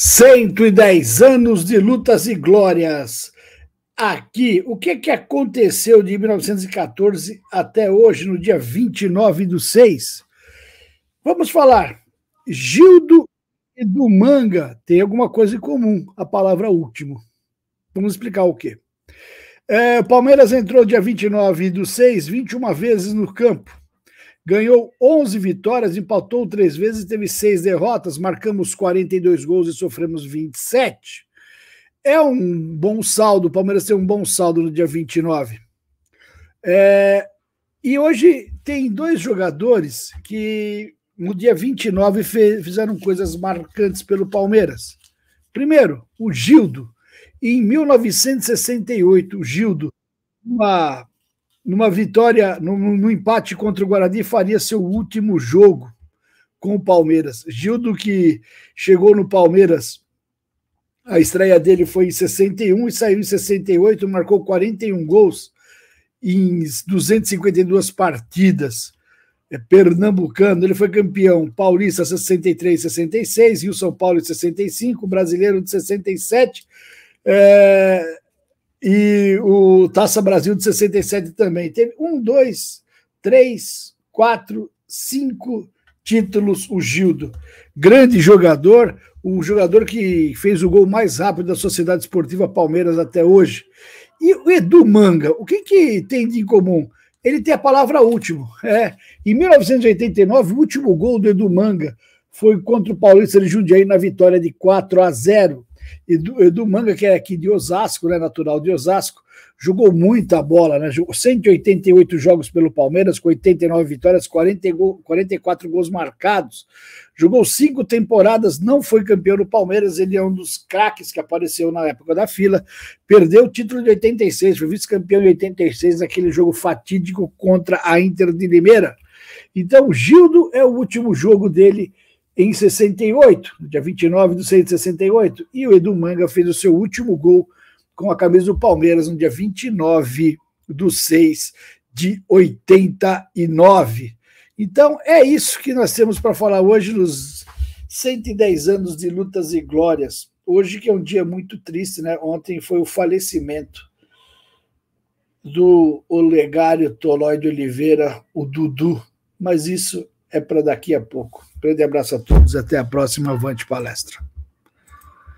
110 anos de lutas e glórias. Aqui, o que, que aconteceu de 1914 até hoje, no dia 29 do 6? Vamos falar. Gildo e do manga tem alguma coisa em comum, a palavra último. Vamos explicar o quê. É, Palmeiras entrou dia 29 do 6, 21 vezes no campo ganhou 11 vitórias, empatou três vezes, teve seis derrotas, marcamos 42 gols e sofremos 27. É um bom saldo, o Palmeiras tem um bom saldo no dia 29. É, e hoje tem dois jogadores que no dia 29 fe, fizeram coisas marcantes pelo Palmeiras. Primeiro, o Gildo. Em 1968, o Gildo, uma numa vitória, num, no empate contra o Guarani, faria seu último jogo com o Palmeiras. Gildo, que chegou no Palmeiras, a estreia dele foi em 61 e saiu em 68, marcou 41 gols em 252 partidas. É pernambucano, ele foi campeão paulista 63, 66, Rio São Paulo em 65, brasileiro de 67. É, e o Taça Brasil de 67 também. Teve um, dois, três, quatro, cinco títulos o Gildo. Grande jogador, o jogador que fez o gol mais rápido da Sociedade Esportiva Palmeiras até hoje. E o Edu Manga, o que, que tem de comum? Ele tem a palavra último. É. Em 1989, o último gol do Edu Manga foi contra o Paulista de Jundiaí na vitória de 4 a 0. Edu, Edu Manga, que é aqui de Osasco, né, natural de Osasco, jogou muita bola, né? Jogou 188 jogos pelo Palmeiras, com 89 vitórias, 40 44 gols marcados. Jogou cinco temporadas, não foi campeão do Palmeiras, ele é um dos craques que apareceu na época da fila. Perdeu o título de 86, foi vice-campeão de 86 naquele jogo fatídico contra a Inter de Limeira. Então, Gildo é o último jogo dele em 68, dia 29 de 6 de 68, e o Edu Manga fez o seu último gol com a camisa do Palmeiras no dia 29 do 6 de 89. Então é isso que nós temos para falar hoje nos 110 anos de lutas e glórias. Hoje que é um dia muito triste, né? Ontem foi o falecimento do Olegário Tolói de Oliveira, o Dudu, mas isso é para daqui a pouco. Grande abraço a todos, até a próxima Avante Palestra.